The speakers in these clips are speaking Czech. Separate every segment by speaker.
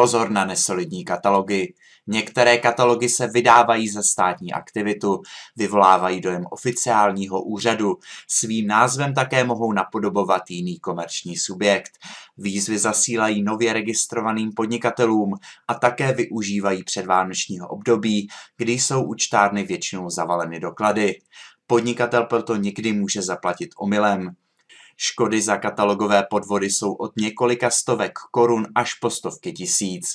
Speaker 1: Pozor na nesolidní katalogy. Některé katalogy se vydávají za státní aktivitu, vyvolávají dojem oficiálního úřadu, svým názvem také mohou napodobovat jiný komerční subjekt. Výzvy zasílají nově registrovaným podnikatelům a také využívají předvánočního období, kdy jsou účtárny většinou zavaleny doklady. Podnikatel proto nikdy může zaplatit omylem. Škody za katalogové podvody jsou od několika stovek korun až po stovky tisíc.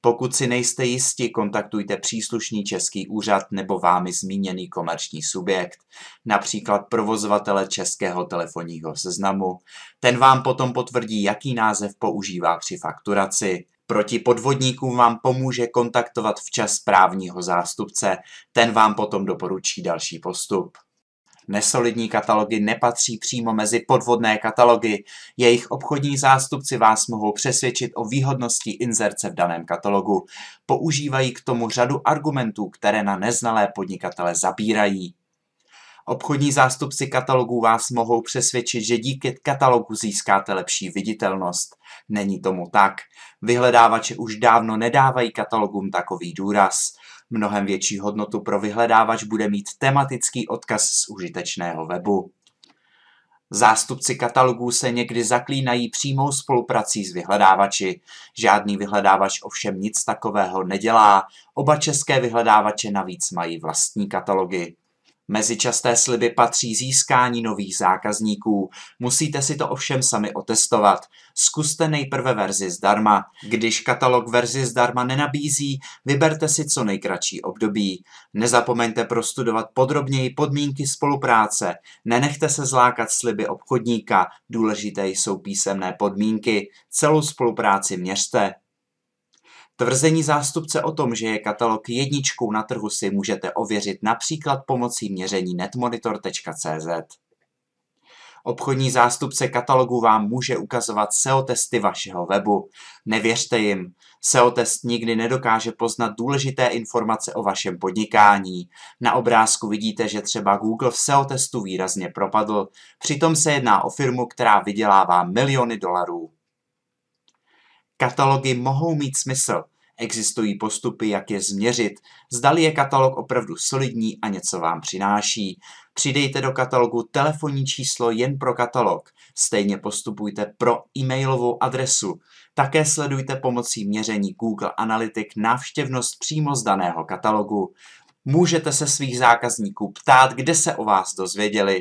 Speaker 1: Pokud si nejste jisti, kontaktujte příslušný český úřad nebo vámi zmíněný komerční subjekt, například provozovatele českého telefonního seznamu. Ten vám potom potvrdí, jaký název používá při fakturaci. Proti podvodníkům vám pomůže kontaktovat včas právního zástupce, ten vám potom doporučí další postup. Nesolidní katalogy nepatří přímo mezi podvodné katalogy. Jejich obchodní zástupci vás mohou přesvědčit o výhodnosti inzerce v daném katalogu. Používají k tomu řadu argumentů, které na neznalé podnikatele zabírají. Obchodní zástupci katalogů vás mohou přesvědčit, že díky katalogu získáte lepší viditelnost. Není tomu tak. Vyhledávače už dávno nedávají katalogům takový důraz. Mnohem větší hodnotu pro vyhledávač bude mít tematický odkaz z užitečného webu. Zástupci katalogů se někdy zaklínají přímou spoluprací s vyhledávači. Žádný vyhledávač ovšem nic takového nedělá. Oba české vyhledávače navíc mají vlastní katalogy. Mezi časté sliby patří získání nových zákazníků. Musíte si to ovšem sami otestovat. Zkuste nejprve verzi zdarma. Když katalog verzi zdarma nenabízí, vyberte si co nejkratší období. Nezapomeňte prostudovat podrobněji podmínky spolupráce. Nenechte se zlákat sliby obchodníka. Důležité jsou písemné podmínky. Celou spolupráci měřte. Tvrzení zástupce o tom, že je katalog jedničkou na trhu si můžete ověřit například pomocí měření netmonitor.cz. Obchodní zástupce katalogu vám může ukazovat SEO testy vašeho webu. Nevěřte jim. SEO test nikdy nedokáže poznat důležité informace o vašem podnikání. Na obrázku vidíte, že třeba Google v SEO testu výrazně propadl. Přitom se jedná o firmu, která vydělává miliony dolarů. Katalogy mohou mít smysl. Existují postupy, jak je změřit. Zdali je katalog opravdu solidní a něco vám přináší. Přidejte do katalogu telefonní číslo jen pro katalog. Stejně postupujte pro e-mailovou adresu. Také sledujte pomocí měření Google Analytics návštěvnost přímo z daného katalogu. Můžete se svých zákazníků ptát, kde se o vás dozvěděli.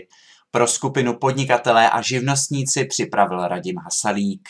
Speaker 1: Pro skupinu podnikatelé a živnostníci připravil Radim Hasalík.